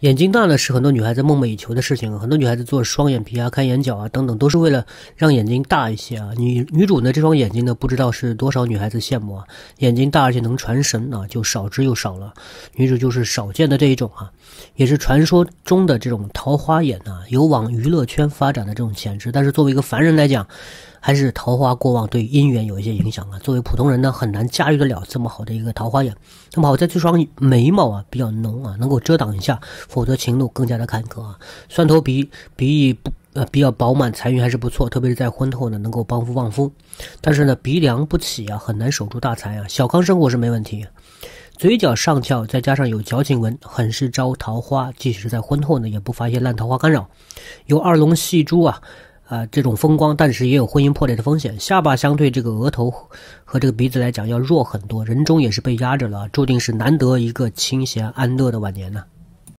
眼睛大呢，是很多女孩子梦寐以求的事情。很多女孩子做双眼皮啊、开眼角啊等等，都是为了让眼睛大一些啊。女女主呢，这双眼睛呢，不知道是多少女孩子羡慕啊。眼睛大而且能传神啊，就少之又少了。女主就是少见的这一种啊，也是传说中的这种桃花眼啊。有往娱乐圈发展的这种潜质，但是作为一个凡人来讲，还是桃花过旺，对姻缘有一些影响啊。作为普通人呢，很难驾驭得了这么好的一个桃花眼。那么好在这双眉毛啊比较浓啊，能够遮挡一下，否则情路更加的坎坷啊。蒜头鼻鼻翼不呃比较饱满，财运还是不错，特别是在婚后呢能够帮扶旺夫。但是呢鼻梁不起啊，很难守住大财啊，小康生活是没问题。嘴角上翘，再加上有嚼情纹，很是招桃花。即使在婚后呢，也不乏一些烂桃花干扰。有二龙戏珠啊，啊，这种风光，但是也有婚姻破裂的风险。下巴相对这个额头和这个鼻子来讲要弱很多，人中也是被压着了，注定是难得一个清闲安乐的晚年呐。